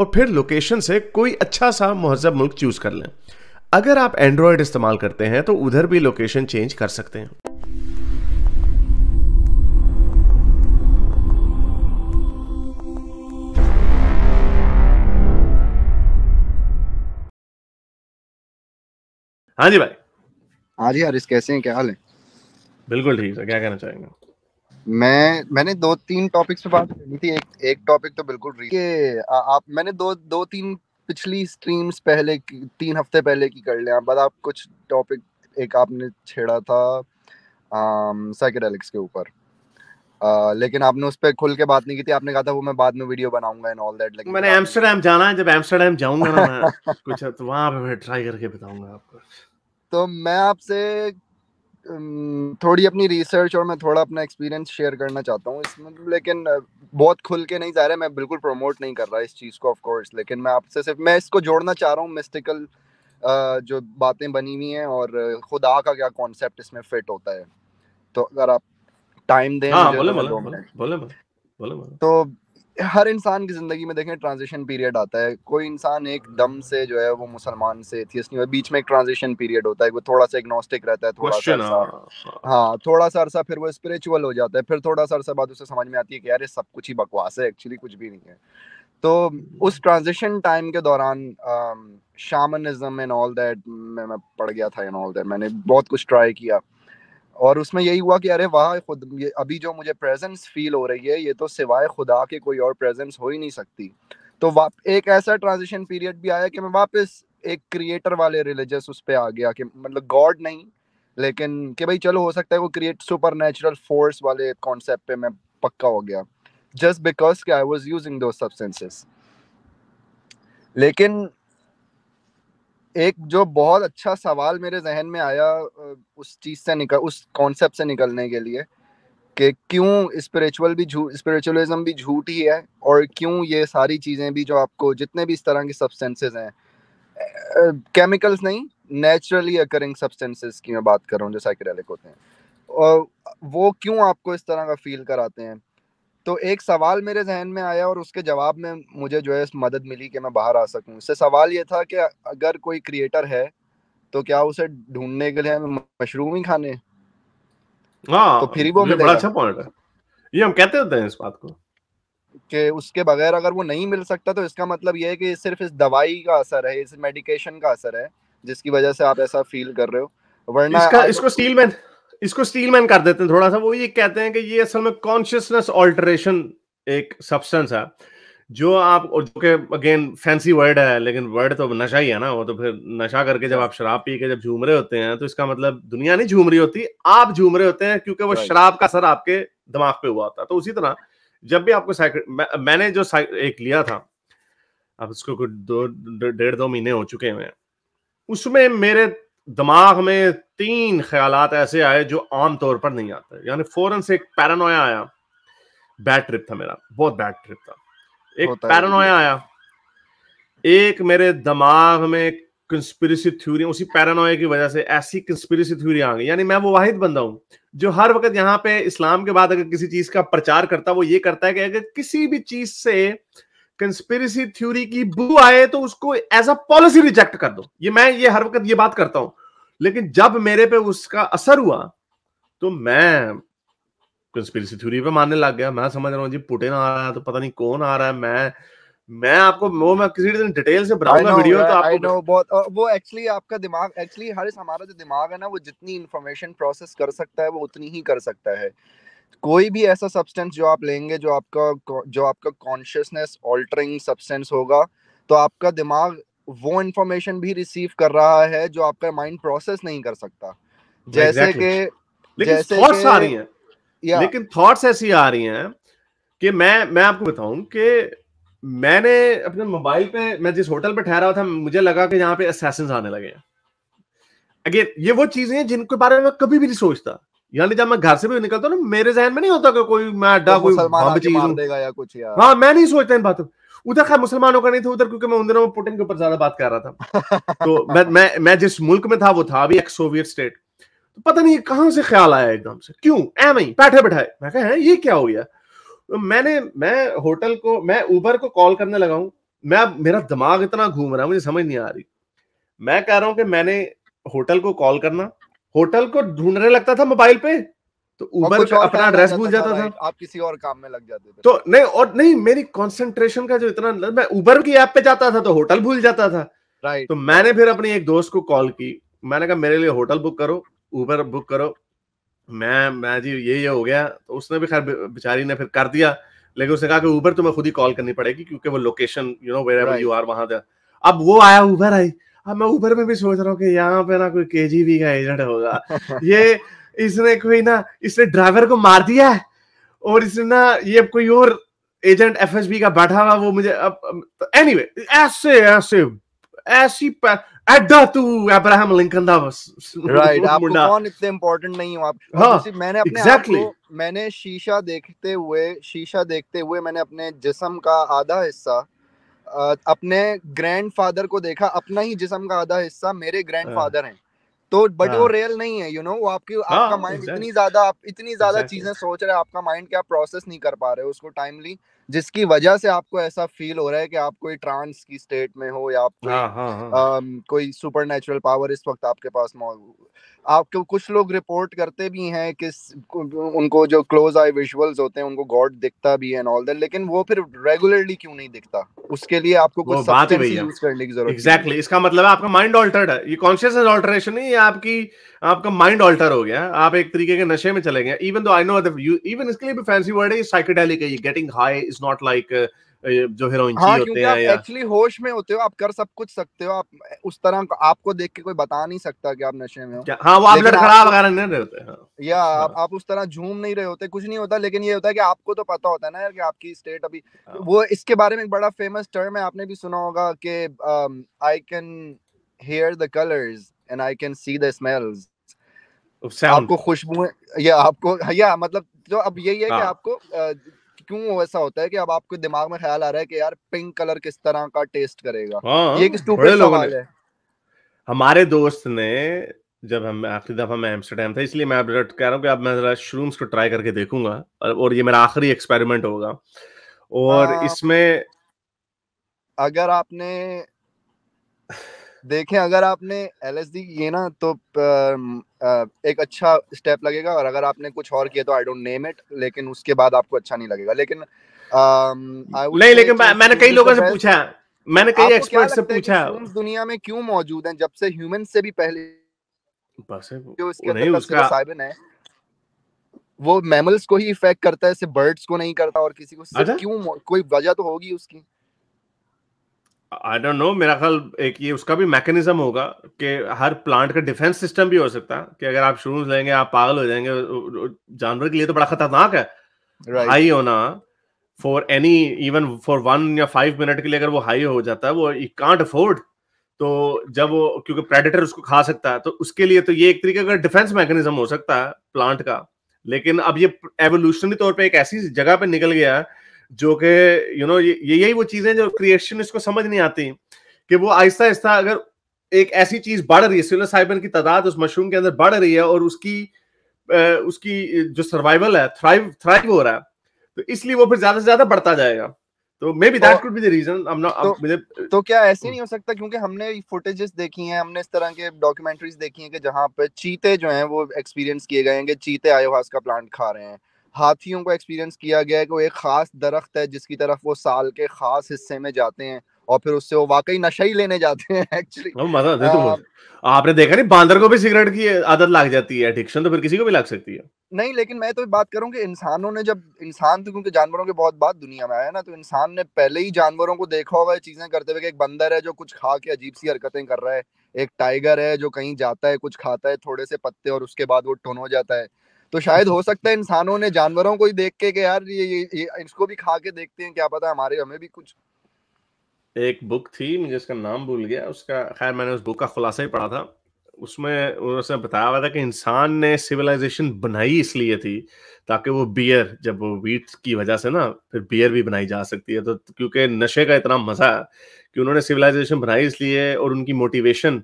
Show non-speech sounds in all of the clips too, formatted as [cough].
और फिर लोकेशन से कोई अच्छा सा महजब मुल्क चूज़ कर लें अगर आप एंड्रॉयड इस्तेमाल करते हैं तो उधर भी लोकेशन चेंज कर सकते हैं हाँ जी भाई हाँ जी हरीश कैसे हैं क्या हाल है बिल्कुल ठीक है क्या कहना चाहेंगे मैं मैंने दो तीन टॉपिक्स पे बात करनी थी एक एक टॉपिक तो बिल्कुल रही के आ, आप मैंने दो दो तीन पिछली स्ट्रीम्स पहले की तीन हफ्ते पहले की कर लिया बट आप कुछ टॉपिक एक आपने छेड़ा था साइकेडेलिक्स के ऊपर लेकिन आपने उस पर खुल के बात नहीं की थी आपने कहा था वो मैं बाद में वीडियो बनाऊंगा एंड ऑल दैट लाइक मैंने एम्स्टर्डम जाना है जब एम्स्टर्डम जाऊंगा ना मैं [laughs] कुछ तो वहां पे मैं ट्राई करके बताऊंगा आपको तो मैं आपसे थोड़ी अपनी रिसर्च और मैं थोड़ा अपना एक्सपीरियंस शेयर करना चाहता हूँ इसमें लेकिन बहुत खुल के नहीं जा रहा है मैं बिल्कुल प्रमोट नहीं कर रहा इस चीज़ को ऑफ कोर्स लेकिन मैं आपसे सिर्फ मैं इसको जोड़ना चाह रहा हूँ मिस्टिकल जो बातें बनी हुई हैं और खुदा का क्या कॉन्सेप्ट इसमें फिट होता है तो अगर आप टाइम दें हाँ, बोले, तो बोले, बोले, बोले, बोले, बोले, तो हर इंसान की जिंदगी में देखें ट्रांजिशन पीरियड आता है कोई इंसान एक हाँ। दम से जो है वो मुसलमान से नहीं बीच में एक ट्रांजिशन पीरियड होता है वो थोड़ा सा एग्नोस्टिक रहता है थोड़ा सा अरसा हाँ, हाँ।, हाँ थोड़ा सा अरसा फिर वो स्पिरिचुअल हो जाता है फिर थोड़ा सा अरसा बाद उसे समझ में आती है कि यार ये सब कुछ ही बकवास है एक्चुअली कुछ भी नहीं है तो उस ट्रांजिशन टाइम हम्म। के दौरान शामनिज्म एंड ऑल दैट मैं पढ़ गया था एंड ऑल दैट मैंने बहुत कुछ ट्राई किया और उसमें यही हुआ कि अरे वाह खुद ये अभी जो मुझे प्रेजेंस फील हो रही है ये तो सिवाय खुदा के कोई और प्रेजेंस हो ही नहीं सकती तो वाप एक ऐसा ट्रांजिशन पीरियड भी आया कि मैं वापस एक क्रिएटर वाले रिलीजियस उस पर आ गया कि मतलब गॉड नहीं लेकिन कि भाई चलो हो सकता है वो क्रिएट सुपर नेचुरल फोर्स वाले कॉन्सेप्ट पे मैं पक्का हो गया जस्ट बिकॉज के आई वॉज यूजिंग दो सब्सटेंसेस लेकिन एक जो बहुत अच्छा सवाल मेरे जहन में आया उस चीज से निकल उस कॉन्सेप्ट से निकलने के लिए कि क्यों स्पिरिचुअल भी झूठ स्पिरिचुअलिज्म भी झूठ ही है और क्यों ये सारी चीज़ें भी जो आपको जितने भी इस तरह के सब्सटेंसेस हैं केमिकल्स नहीं नेचुरली अकरिंग सब्सटेंसेस की मैं बात कर रहा हूँ जो साइकेडेलिक होते हैं और वो क्यों आपको इस तरह का फील कराते हैं तो एक सवाल मेरे जहन में आया और उसके जवाब में मुझे जो है मदद मिली कि मैं बाहर आ सकूं इससे सवाल ये था कि अगर कोई क्रिएटर है तो क्या उसे ढूंढने के लिए मशरूम ही खाने हाँ, तो फिर वो बड़ा अच्छा पॉइंट है ये हम कहते होते हैं इस बात को कि उसके बगैर अगर वो नहीं मिल सकता तो इसका मतलब ये है कि सिर्फ इस दवाई का असर है इस मेडिकेशन का असर है जिसकी वजह से आप ऐसा फील कर रहे हो वरना इसका इसको स्टील में इसको स्टील मैन कर देते हैं थोड़ा सा वो ये कहते हैं कि ये असल में कॉन्शियसनेस ऑल्टरेशन एक सब्सटेंस है जो आप जो के अगेन फैंसी वर्ड है लेकिन वर्ड तो नशा ही है ना वो तो फिर नशा करके जब आप शराब पी के जब झूम रहे होते हैं तो इसका मतलब दुनिया नहीं झूम रही होती आप झूम रहे होते हैं क्योंकि वो शराब का असर आपके दिमाग पे हुआ होता है तो उसी तरह जब भी आपको मैं, मैंने जो एक लिया था अब उसको कुछ दो डेढ़ दो महीने हो चुके हैं उसमें मेरे दिमाग में तीन ख्याल ऐसे आए जो आमतौर पर नहीं आते यानी फौरन से एक पैरानोया आया बैड ट्रिप था मेरा बहुत बैड ट्रिप था एक पैरानोया आया एक मेरे दिमाग में कंस्पिरेसी थ्योरी उसी पैरानोया की वजह से ऐसी कंस्पिरेसी थ्योरी आ गई यानी मैं वो वाहिद बंदा हूं जो हर वक्त यहाँ पे इस्लाम के बाद अगर किसी चीज का प्रचार करता वो ये करता है कि अगर किसी भी चीज से कंस्पिरसी थ्योरी की बू आए तो उसको एज अ पॉलिसी रिजेक्ट कर दो ये मैं ये हर वक्त ये बात करता हूं लेकिन जब मेरे पे उसका असर हुआ तो मैं कंस्पिरसी थ्योरी पे मानने लग गया मैं समझ रहा हूँ जी पुटिन आ रहा है तो पता नहीं कौन आ रहा है मैं मैं आपको वो मैं किसी दिन डिटेल से बनाऊंगा वीडियो तो आपको know, बहुत वो एक्चुअली आपका दिमाग एक्चुअली हर हमारा जो दिमाग है ना वो जितनी इंफॉर्मेशन प्रोसेस कर सकता है वो उतनी ही कर सकता है कोई भी ऐसा सब्सटेंस जो आप लेंगे जो आपका जो आपका कॉन्शियसनेस ऑल्टरिंग सब्सटेंस होगा तो आपका दिमाग वो इंफॉर्मेशन भी रिसीव कर रहा है जो आपका माइंड प्रोसेस नहीं कर सकता जैसे exactly. कि थॉट्स आ रही हैं लेकिन थॉट्स ऐसी आ रही हैं कि मैं मैं आपको बताऊं कि मैंने अपने मोबाइल पे मैं जिस होटल पे ठहरा था मुझे लगा कि यहाँ पे असैसिन आने लगे अगेन ये वो चीजें हैं जिनके बारे में कभी भी नहीं सोचता यानी जब मैं घर से भी निकलता हूँ मेरे जहन में नहीं होता कि कोई मैं अड्डा तो कोई मार देगा या कुछ यार हाँ मैं नहीं सोचता इन बातों उधर खैर मुसलमानों का नहीं था उधर क्योंकि मैं उन दिनों में पुटिन के ऊपर ज्यादा बात कर रहा था [laughs] तो मैं मैं मैं जिस मुल्क में था वो था अभी एक सोवियत स्टेट तो पता नहीं कहाँ से ख्याल आया एकदम से क्यों एम ही बैठे बैठाए मैं कहा ये क्या हो गया तो मैंने मैं होटल को मैं ऊबर को कॉल करने लगा हूँ मैं मेरा दिमाग इतना घूम रहा है मुझे समझ नहीं आ रही मैं कह रहा हूँ कि मैंने होटल को कॉल करना होटल को ढूंढने लगता था मोबाइल पे तो उबर का अपना एड्रेस भूल जाता था, था आप किसी और काम में लग जाते थे तो नहीं और नहीं मेरी कंसंट्रेशन का जो इतना मैं उबर की ऐप पे जाता था तो होटल भूल जाता था राइट तो मैंने फिर अपनी एक दोस्त को कॉल की मैंने कहा मेरे लिए होटल बुक करो उबर बुक करो मैं मैं जी ये ये हो गया तो उसने भी खैर बेचारी ने फिर कर दिया लेकिन उसने कहा कि उबर तुम्हें तो खुद ही कॉल करनी पड़ेगी क्योंकि वो location you know where you are वहां अब वो आया उबर आई अब मैं ऊपर में भी सोच रहा हूँ कि यहाँ पे ना कोई केजीबी का एजेंट होगा ये इसने कोई ना इसने ड्राइवर को मार दिया है और इसने ना ये कोई और एजेंट एफएसबी का बैठा हुआ वो मुझे अब एनीवे तो ऐसे ऐसे ऐसी अड्डा तू अब्राहम लिंकन था बस राइट आप कौन इतने इम्पोर्टेंट नहीं हो आप हाँ, मैंने अपने exactly. आप को मैंने शीशा देखते हुए शीशा देखते हुए मैंने अपने जिस्म का आधा हिस्सा अपने ग्रैंडफादर को देखा अपना ही जिसम का आधा हिस्सा मेरे ग्रैंडफादर हाँ। हैं तो बट वो रियल हाँ। नहीं है यू you नो know, वो आपकी हाँ, आपका माइंड इतनी ज्यादा आप इतनी ज्यादा चीजें सोच रहे हैं आपका माइंड क्या प्रोसेस नहीं कर पा रहे उसको टाइमली जिसकी वजह से आपको ऐसा फील हो रहा है कि आप कोई ट्रांस की स्टेट में हो या आप कोई सुपर नेचुरल पावर इस वक्त आपके पास आपको कुछ लोग रिपोर्ट करते भी हैं कि उनको जो क्लोज आई विजुअल्स होते हैं उनको गॉड दिखता भी है ऑल दैट लेकिन वो फिर रेगुलरली क्यों नहीं दिखता उसके लिए आपको कुछ सब्सटेंस यूज करने की जरूरत एग्जैक्टली इसका मतलब है आपका माइंड ऑल्टर्ड है ये कॉन्शियसनेस ऑल्टरेशन नहीं है आपकी आपका माइंड ऑल्टर हो गया आप एक तरीके के नशे में चले गए even though I know even इसके लिए भी फैंसी वर्ड है ये साइकेडेलिक है ये getting high is not like जो हेरोइन हाँ, होते हैं या एक्चुअली होश में होते हो आप कर सब कुछ सकते हो आप उस तरह आपको देख के कोई बता नहीं सकता कि आप नशे में हो हाँ वो आप लड़खड़ा वगैरह नहीं रहे होते हाँ, या हाँ, आप, आप उस तरह झूम नहीं रहे होते कुछ नहीं होता लेकिन ये होता है कि आपको तो पता होता है ना यार कि आपकी स्टेट अभी हाँ, वो इसके बारे में एक बड़ा फेमस टर्म है आपने भी सुना होगा कि I can hear the colours and I can see the smells आपको खुशबू या आपको या मतलब जो अब यही है कि हाँ। आपको क्यों ऐसा होता है कि अब आपके दिमाग में ख्याल आ रहा है कि यार पिंक कलर किस तरह का टेस्ट करेगा हाँ, ये एक स्टूपिड सवाल है हमारे दोस्त ने जब हम आखिरी दफा मैं एम्स्टरडेम था इसलिए मैं कह रहा हूँ कि अब मैं जरा श्रूम्स को ट्राई करके देखूंगा और ये मेरा आखिरी एक्सपेरिमेंट होगा और हाँ। इसमें अगर आपने देखें अगर आपने एल एस डी किए ना तो एक अच्छा स्टेप लगेगा और अगर आपने कुछ और किया तो आई डोंट नेम इट लेकिन उसके बाद आपको अच्छा नहीं लगेगा लेकिन नहीं लेकिन मैंने कई लोगों से पूछा मैंने कई एक्सपर्ट से पूछा दुनिया में क्यों मौजूद हैं जब से ह्यूमन से भी पहले बस नहीं उसका साइबन है वो मैमल्स को ही इफेक्ट करता है सिर्फ बर्ड्स को नहीं करता और किसी को अच्छा। क्यों कोई वजह तो होगी उसकी आई डोंट नो मेरा ख्याल एक ये उसका भी मैकेनिज्म होगा कि हर प्लांट का डिफेंस सिस्टम भी हो सकता है कि अगर आप शुरू लेंगे आप पागल हो जाएंगे जानवर के लिए तो बड़ा खतरनाक है right. हाई होना for any even for one या फाइव मिनट के लिए अगर वो हाई हो जाता है वो कांट अफोर्ड तो जब वो क्योंकि प्रेडेटर उसको खा सकता है तो उसके लिए तो ये एक तरीके का डिफेंस मैकेनिज्म हो सकता है प्लांट का लेकिन अब ये एवोल्यूशनरी तौर पे एक ऐसी जगह पे निकल गया है जो कि यू नो ये यही वो चीजें जो क्रिएशन को समझ नहीं आती कि वो आहिस्ता आहिस्ता अगर एक ऐसी चीज बढ़ रही है सेलर साइबर की तादाद उस मशरूम के अंदर बढ़ रही है और उसकी उसकी जो सर्वाइवल है थ्राइव थ्राइव हो रहा है तो इसलिए वो फिर ज्यादा से ज्यादा बढ़ता जाएगा तो maybe that could be the reason I am not तो क्या ऐसे hmm. नहीं हो सकता क्योंकि हमने फुटेजेस देखी हैं हमने इस तरह के डॉक्यूमेंट्रीज देखी हैं कि जहां पर चीते जो हैं वो एक्सपीरियंस किए गए हैं कि चीते आयोहास का प्लांट खा रहे हैं हाथियों को एक्सपीरियंस किया गया है कि वो एक ख़ास दरख्त है जिसकी तरफ वो साल के ख़ास हिस्से में जाते हैं और फिर उससे वो वाकई नशा ही लेने जाते हैं एक्चुअली मजा दे तो आपने देखा नहीं बांदर को भी सिगरेट की आदत लग जाती है एडिक्शन तो फिर किसी को भी लग सकती है नहीं लेकिन मैं तो बात करूँ कि इंसानों ने जब इंसान तो क्योंकि जानवरों के बहुत बात दुनिया में आया ना तो इंसान ने पहले ही जानवरों को देखा हुआ ये चीजें करते हुए कि एक बंदर है जो कुछ खा के अजीब सी हरकतें कर रहा है एक टाइगर है जो कहीं जाता है कुछ खाता है थोड़े से पत्ते और उसके बाद वो टोन हो जाता है तो शायद हो सकता है इंसानों ने जानवरों को ही देख के कि यार ये, ये, ये इसको भी खा के देखते हैं क्या पता हमारे हमें भी कुछ एक बुक थी मुझे इसका नाम भूल गया उसका खैर मैंने उस बुक का खुलासा ही पढ़ा था उसमें उसने बताया हुआ था कि इंसान ने सिविलाइजेशन बनाई इसलिए थी ताकि वो बियर जब वो वीट की वजह से ना फिर बियर भी बनाई जा सकती है तो क्योंकि नशे का इतना मजा है कि उन्होंने सिविलाइजेशन बनाई इसलिए और उनकी मोटिवेशन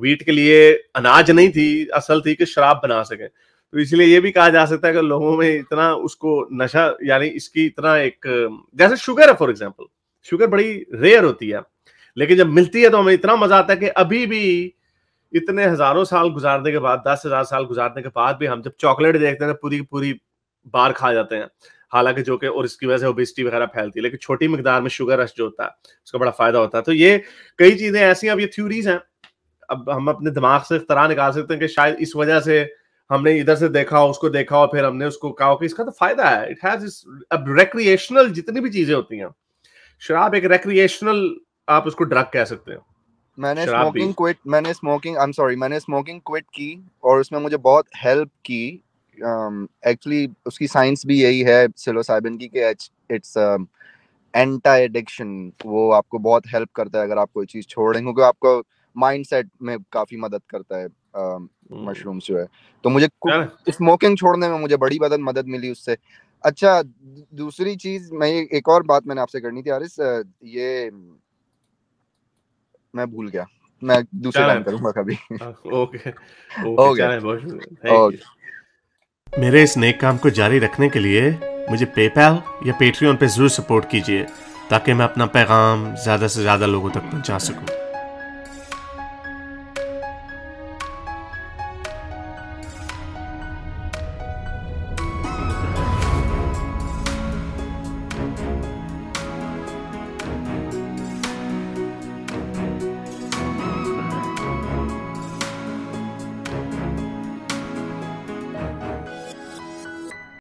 वीट के लिए अनाज नहीं थी असल थी कि शराब बना सके तो इसलिए ये भी कहा जा सकता है कि लोगों में इतना उसको नशा यानी इसकी इतना एक जैसे शुगर है फॉर एग्जाम्पल शुगर बड़ी रेयर होती है लेकिन जब मिलती है तो हमें इतना मजा आता है कि अभी भी इतने हजारों साल गुजारने के बाद दस हजार साल गुजारने के बाद भी हम जब चॉकलेट देखते हैं तो पूरी पूरी बार खा जाते हैं हालांकि जो कि और इसकी वजह से ओबिसिटी वगैरह फैलती है लेकिन छोटी मकदार में शुगर रश जो होता है उसका बड़ा फायदा होता है तो ये कई चीजें ऐसी अब ये थ्यूरीज हैं अब हम अपने दिमाग से तरह निकाल सकते हैं कि शायद इस वजह से हमने इधर से देखा उसको देखा और फिर हमने उसको कहा कि इसका तो फायदा है इट हैज अब रेक्रिएशनल जितनी भी चीजें होती हैं शराब एक रेक्रिएशनल आप उसको ड्रग कह सकते हैं मैंने स्मोकिंग क्विट मैंने स्मोकिंग आई एम सॉरी मैंने स्मोकिंग क्विट की और उसमें मुझे बहुत हेल्प की एक्चुअली um, उसकी साइंस भी यही है सिलोसाइबिन की कि इट्स एंटी एडिक्शन वो आपको बहुत हेल्प करता है अगर आप कोई चीज़ छोड़ रहे हैं क्योंकि आपको माइंडसेट में काफ़ी मदद करता है मशरूम्स um, hmm. जो है तो मुझे स्मोकिंग छोड़ने में मुझे बड़ी मदद मदद मिली उससे अच्छा दूसरी चीज मैं एक और बात मैंने आपसे करनी थी आरिस ये मैं भूल गया मैं दूसरे टाइम करूंगा कभी ओके ओके ओके मेरे इस नेक काम को जारी रखने के लिए मुझे पेपैल या पेट्रियन पे जरूर सपोर्ट कीजिए ताकि मैं अपना पैगाम ज़्यादा से ज़्यादा लोगों तक पहुंचा सकूं